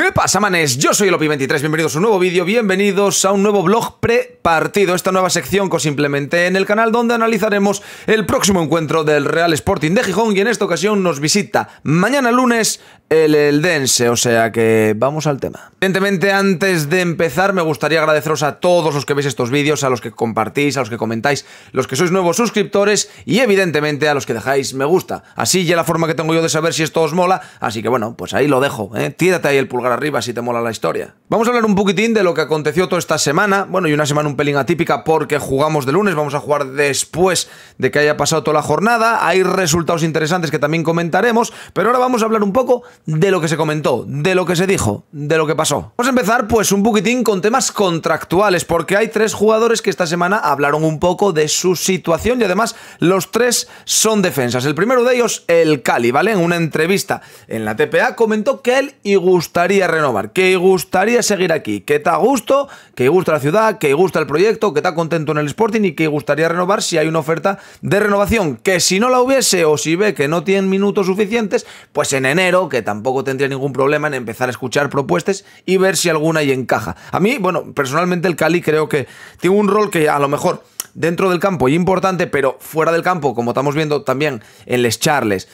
¿Qué pasa, manes? Yo soy Lopi23, bienvenidos a un nuevo vídeo, bienvenidos a un nuevo blog partido esta nueva sección que os implementé en el canal donde analizaremos el próximo encuentro del Real Sporting de Gijón y en esta ocasión nos visita mañana lunes el Eldense, o sea que vamos al tema. Evidentemente, antes de empezar, me gustaría agradeceros a todos los que veis estos vídeos, a los que compartís, a los que comentáis, los que sois nuevos suscriptores y evidentemente a los que dejáis me gusta. Así ya la forma que tengo yo de saber si esto os mola, así que bueno, pues ahí lo dejo, ¿eh? tírate ahí el pulgar arriba si te mola la historia. Vamos a hablar un poquitín de lo que aconteció toda esta semana. Bueno, y una semana un pelín atípica porque jugamos de lunes, vamos a jugar después de que haya pasado toda la jornada. Hay resultados interesantes que también comentaremos, pero ahora vamos a hablar un poco de lo que se comentó, de lo que se dijo, de lo que pasó. Vamos a empezar pues un poquitín con temas contractuales porque hay tres jugadores que esta semana hablaron un poco de su situación y además los tres son defensas. El primero de ellos, el Cali, ¿vale? En una entrevista en la TPA comentó que él y gustaría renovar, que gustaría seguir aquí, que te gusto, que gusta la ciudad, que gusta el proyecto, que está contento en el Sporting y que gustaría renovar si hay una oferta de renovación, que si no la hubiese o si ve que no tiene minutos suficientes, pues en enero, que tampoco tendría ningún problema en empezar a escuchar propuestas y ver si alguna y encaja. A mí, bueno, personalmente el Cali creo que tiene un rol que a lo mejor dentro del campo y importante, pero fuera del campo, como estamos viendo también en Les Charles,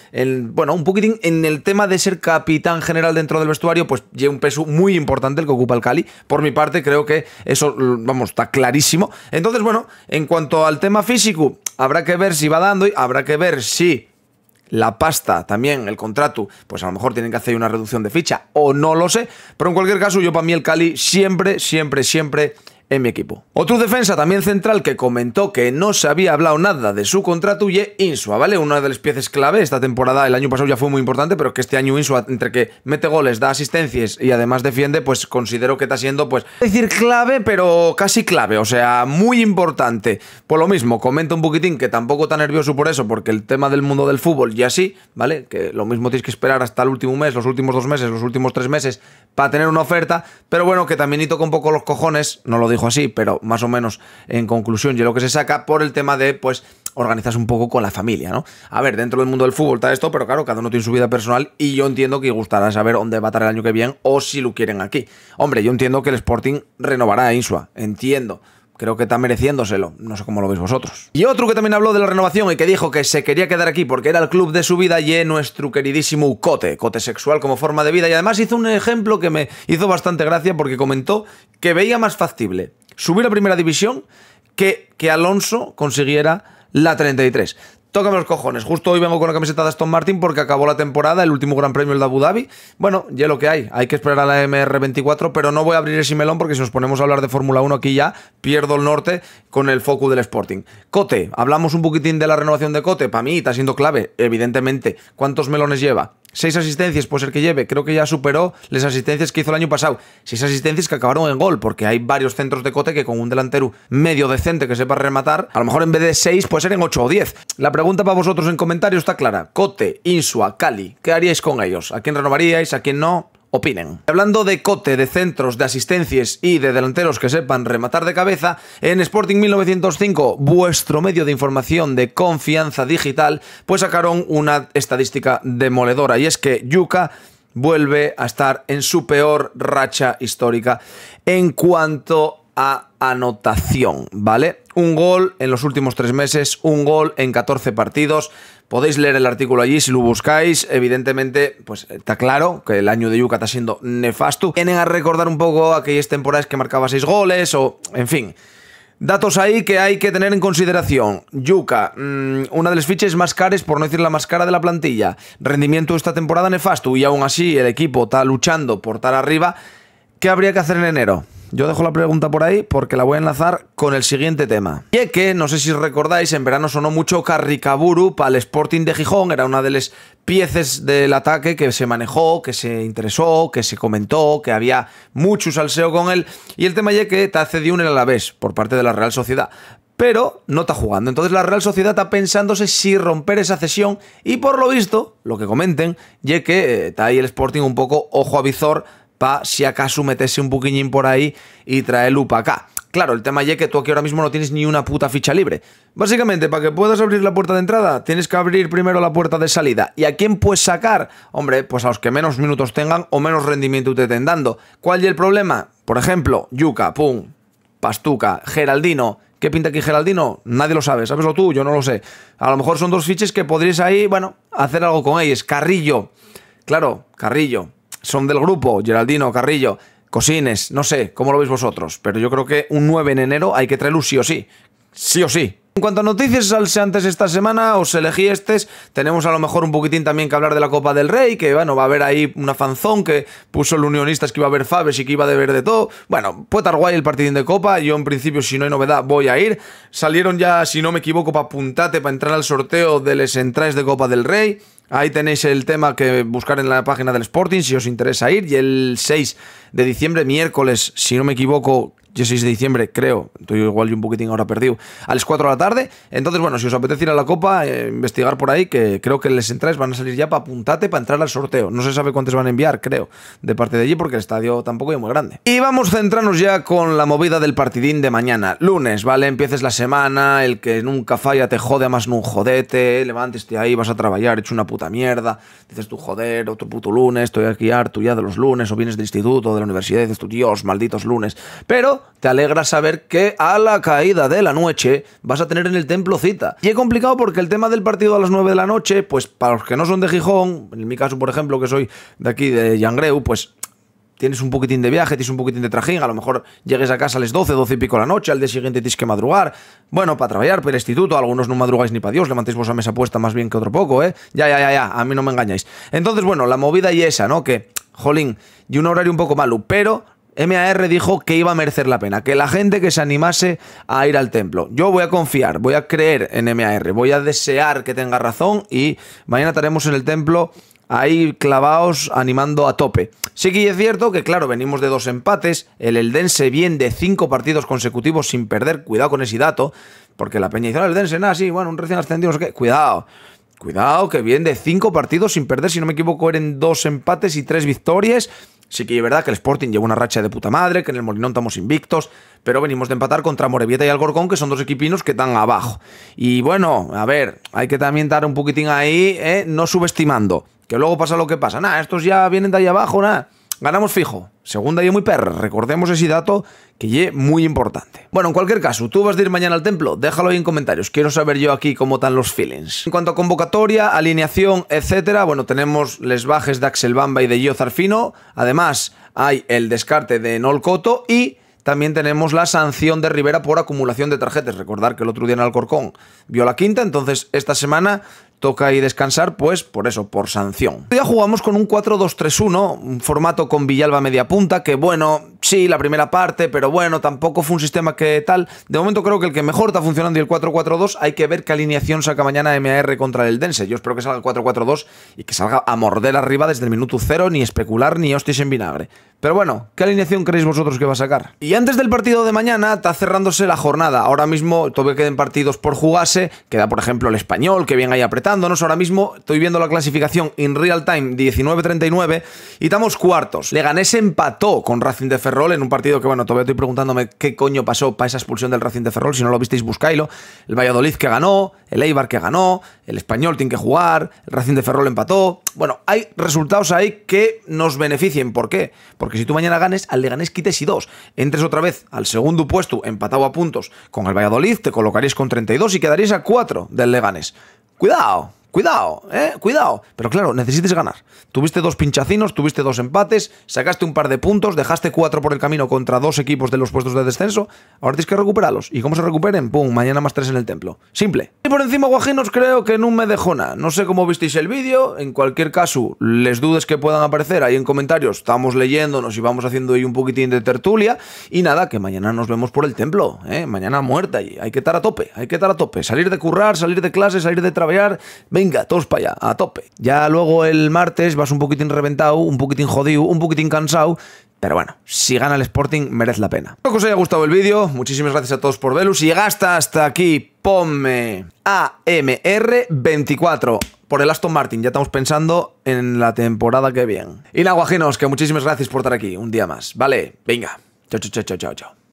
bueno, un poquitín en el tema de ser capitán general dentro del vestuario, pues lleva un peso muy importante el que ocupa el Cali. Por mi parte, creo que eso, vamos, está clarísimo. Entonces, bueno, en cuanto al tema físico, habrá que ver si va dando y habrá que ver si la pasta, también el contrato, pues a lo mejor tienen que hacer una reducción de ficha o no lo sé, pero en cualquier caso yo para mí el Cali siempre, siempre, siempre en mi equipo. Otro defensa también central que comentó que no se había hablado nada de su contrato y Insua, ¿vale? Una de las piezas clave esta temporada, el año pasado ya fue muy importante, pero que este año Insua, entre que mete goles, da asistencias y además defiende, pues considero que está siendo, pues, decir clave, pero casi clave, o sea, muy importante. Por lo mismo, comento un poquitín que tampoco está nervioso por eso, porque el tema del mundo del fútbol ya así, ¿vale? Que lo mismo tienes que esperar hasta el último mes, los últimos dos meses, los últimos tres meses, para tener una oferta, pero bueno, que también toca un poco los cojones, no lo digo dijo así, pero más o menos en conclusión, yo lo que se saca por el tema de, pues, organizas un poco con la familia, ¿no? A ver, dentro del mundo del fútbol está esto, pero claro, cada uno tiene su vida personal y yo entiendo que gustará saber dónde va a estar el año que viene o si lo quieren aquí. Hombre, yo entiendo que el Sporting renovará a Insua, entiendo creo que está mereciéndoselo. No sé cómo lo veis vosotros. Y otro que también habló de la renovación y que dijo que se quería quedar aquí porque era el club de su vida y es nuestro queridísimo Cote, Cote sexual como forma de vida. Y además hizo un ejemplo que me hizo bastante gracia porque comentó que veía más factible subir a primera división que, que Alonso consiguiera la 33. Tócame los cojones. Justo hoy vengo con la camiseta de Aston Martin porque acabó la temporada, el último Gran Premio el de Abu Dhabi. Bueno, ya lo que hay. Hay que esperar a la MR24, pero no voy a abrir ese melón porque si nos ponemos a hablar de Fórmula 1 aquí ya, pierdo el norte con el foco del Sporting. Cote, hablamos un poquitín de la renovación de Cote. Para mí está siendo clave, evidentemente. ¿Cuántos melones lleva? seis asistencias puede ser que lleve. Creo que ya superó las asistencias que hizo el año pasado. Seis asistencias que acabaron en gol, porque hay varios centros de cote que con un delantero medio decente que sepa rematar, a lo mejor en vez de seis puede ser en ocho o 10. La pregunta para vosotros en comentarios está clara. Cote, Insua, Cali, ¿qué haríais con ellos? ¿A quién renovaríais? ¿A quién no? opinen. Hablando de cote, de centros, de asistencias y de delanteros que sepan rematar de cabeza, en Sporting 1905, vuestro medio de información de confianza digital, pues sacaron una estadística demoledora y es que Yuka vuelve a estar en su peor racha histórica en cuanto a anotación, ¿vale? Un gol en los últimos tres meses, un gol en 14 partidos, Podéis leer el artículo allí si lo buscáis. Evidentemente, pues está claro que el año de Yuka está siendo nefasto. Vienen a recordar un poco aquellas temporadas que marcaba seis goles o, en fin. Datos ahí que hay que tener en consideración. Yuka, mm, una de las fichas más caras, por no decir la más cara de la plantilla. Rendimiento esta temporada nefasto y aún así el equipo está luchando por estar arriba. ¿Qué habría que hacer en enero? Yo dejo la pregunta por ahí porque la voy a enlazar con el siguiente tema. Y no sé si recordáis, en verano sonó mucho Carricaburu para el Sporting de Gijón, era una de las piezas del ataque que se manejó, que se interesó, que se comentó, que había mucho salseo con él. Y el tema ya te hace de a la vez por parte de la Real Sociedad pero no está jugando. Entonces la Real Sociedad está pensándose si romper esa cesión y por lo visto, lo que comenten, ya eh, está ahí el Sporting un poco ojo a visor Pa' si acaso metese un poquillín por ahí y trae lupa acá. Claro, el tema ya que tú aquí ahora mismo no tienes ni una puta ficha libre. Básicamente, para que puedas abrir la puerta de entrada, tienes que abrir primero la puerta de salida. ¿Y a quién puedes sacar? Hombre, pues a los que menos minutos tengan o menos rendimiento te estén dando. ¿Cuál es el problema? Por ejemplo, Yuca, Pum, Pastuca, Geraldino. ¿Qué pinta aquí Geraldino? Nadie lo sabe, ¿sabes lo tú? Yo no lo sé. A lo mejor son dos fiches que podrías ahí, bueno, hacer algo con ellos. Carrillo. Claro, Carrillo son del grupo, Geraldino, Carrillo, Cosines, no sé, ¿cómo lo veis vosotros? Pero yo creo que un 9 en enero hay que traerlo sí o sí. Sí o sí. En cuanto a noticias antes esta semana, os elegí estes. Tenemos a lo mejor un poquitín también que hablar de la Copa del Rey, que bueno, va a haber ahí una fanzón que puso el unionistas que iba a haber Faves y que iba a deber de todo. Bueno, puede estar guay el partidín de Copa. Yo, en principio, si no hay novedad, voy a ir. Salieron ya, si no me equivoco, para puntate, para entrar al sorteo de les entraes de Copa del Rey. Ahí tenéis el tema que buscar en la página del Sporting si os interesa ir. Y el 6 de diciembre, miércoles, si no me equivoco, 6 de diciembre, creo. Estoy igual y un poquitín ahora perdido. A las 4 de la tarde. Entonces, bueno, si os apetece ir a la copa, eh, investigar por ahí, que creo que les entráis, van a salir ya para apuntarte, para entrar al sorteo. No se sabe cuántos van a enviar, creo, de parte de allí, porque el estadio tampoco es muy grande. Y vamos a centrarnos ya con la movida del partidín de mañana. Lunes, ¿vale? Empieces la semana, el que nunca falla te jode a más no un jodete, levántate ahí, vas a trabajar, hecho una puta mierda. Dices tú, joder, otro puto lunes, estoy aquí harto ya de los lunes, o vienes del instituto, de universidades, universidad malditos lunes. Pero te alegra saber que a la caída de la noche vas a tener en el templo cita. Y es complicado porque el tema del partido a las 9 de la noche, pues para los que no son de Gijón, en mi caso, por ejemplo, que soy de aquí, de Yangreu, pues tienes un poquitín de viaje, tienes un poquitín de trajín, a lo mejor llegues a casa a las 12, 12 y pico de la noche, al día siguiente tienes que madrugar, bueno, para trabajar, para el instituto, algunos no madrugáis ni para Dios, mantéis vos a mesa puesta más bien que otro poco, ¿eh? Ya, ya, ya, ya, a mí no me engañáis. Entonces, bueno, la movida y esa, ¿no? Que jolín, y un horario un poco malo, pero MAR dijo que iba a merecer la pena, que la gente que se animase a ir al templo. Yo voy a confiar, voy a creer en MAR, voy a desear que tenga razón y mañana estaremos en el templo ahí clavados animando a tope. Sí que es cierto que, claro, venimos de dos empates, el Eldense viene de cinco partidos consecutivos sin perder, cuidado con ese dato, porque la Peña hizo el Eldense, nada, sí, bueno, un recién ascendido, no sé qué, cuidado. Cuidado, que viene de cinco partidos sin perder, si no me equivoco, eran dos empates y tres victorias. Sí que es verdad que el Sporting lleva una racha de puta madre, que en el Molinón estamos invictos, pero venimos de empatar contra Morevieta y Algorcón que son dos equipinos que están abajo. Y bueno, a ver, hay que también dar un poquitín ahí, eh, no subestimando, que luego pasa lo que pasa. Nada, estos ya vienen de ahí abajo, nada. Ganamos fijo. Segunda y muy perra, Recordemos ese dato que es muy importante. Bueno, en cualquier caso, ¿tú vas a ir mañana al templo? Déjalo ahí en comentarios. Quiero saber yo aquí cómo están los feelings. En cuanto a convocatoria, alineación, etcétera, bueno, tenemos les bajes de Axel Bamba y de Gio Zarfino. Además, hay el descarte de Nol Coto y también tenemos la sanción de Rivera por acumulación de tarjetas. Recordar que el otro día en Alcorcón vio la quinta, entonces esta semana toca y descansar, pues por eso, por sanción. Ya jugamos con un 4-2-3-1, un formato con Villalba media punta, que bueno, sí, la primera parte, pero bueno, tampoco fue un sistema que tal. De momento creo que el que mejor está funcionando y el 4-4-2, hay que ver qué alineación saca mañana MAR contra el Dense. Yo espero que salga el 4-4-2 y que salga a morder arriba desde el minuto cero, ni especular ni hostis en vinagre. Pero bueno, ¿qué alineación creéis vosotros que va a sacar? Y antes del partido de mañana está cerrándose la jornada. Ahora mismo todavía quedan partidos por jugarse. Queda, por ejemplo, el español, que viene ahí apretándonos. Ahora mismo estoy viendo la clasificación en real time 19-39 y estamos cuartos. Le Leganés empató con Racing de Ferrol en un partido que, bueno, todavía estoy preguntándome qué coño pasó para esa expulsión del Racing de Ferrol. Si no lo visteis, buscáislo. El Valladolid que ganó, el Eibar que ganó, el español tiene que jugar, el Racing de Ferrol empató. Bueno, hay resultados ahí que nos beneficien. ¿Por qué? Porque que si tú mañana ganes, al Leganés quites y dos. Entres otra vez al segundo puesto, empatado a puntos con el Valladolid, te colocarías con 32 y quedarías a 4 del Leganés. ¡Cuidado! Cuidado, eh, cuidado. Pero claro, necesites ganar. Tuviste dos pinchacinos, tuviste dos empates, sacaste un par de puntos, dejaste cuatro por el camino contra dos equipos de los puestos de descenso. Ahora tienes que recuperarlos. ¿Y cómo se recuperen? Pum, mañana más tres en el templo. Simple. Y por encima, guajinos, creo que no me dejó No sé cómo visteis el vídeo. En cualquier caso, les dudes que puedan aparecer ahí en comentarios. Estamos leyéndonos y vamos haciendo ahí un poquitín de tertulia. Y nada, que mañana nos vemos por el templo. ¿eh? Mañana muerta y hay que estar a tope. Hay que estar a tope. Salir de currar, salir de clase, salir de trabajar venga, todos para allá, a tope. Ya luego el martes vas un poquitín reventado, un poquitín jodido, un poquitín cansado, pero bueno, si gana el Sporting, merece la pena. Espero que os haya gustado el vídeo. Muchísimas gracias a todos por verlo. Si gasta hasta aquí, ponme AMR24 por el Aston Martin. Ya estamos pensando en la temporada que viene. Y guajinos, que muchísimas gracias por estar aquí un día más. Vale, venga. Chao, chao, chao, chao, chao.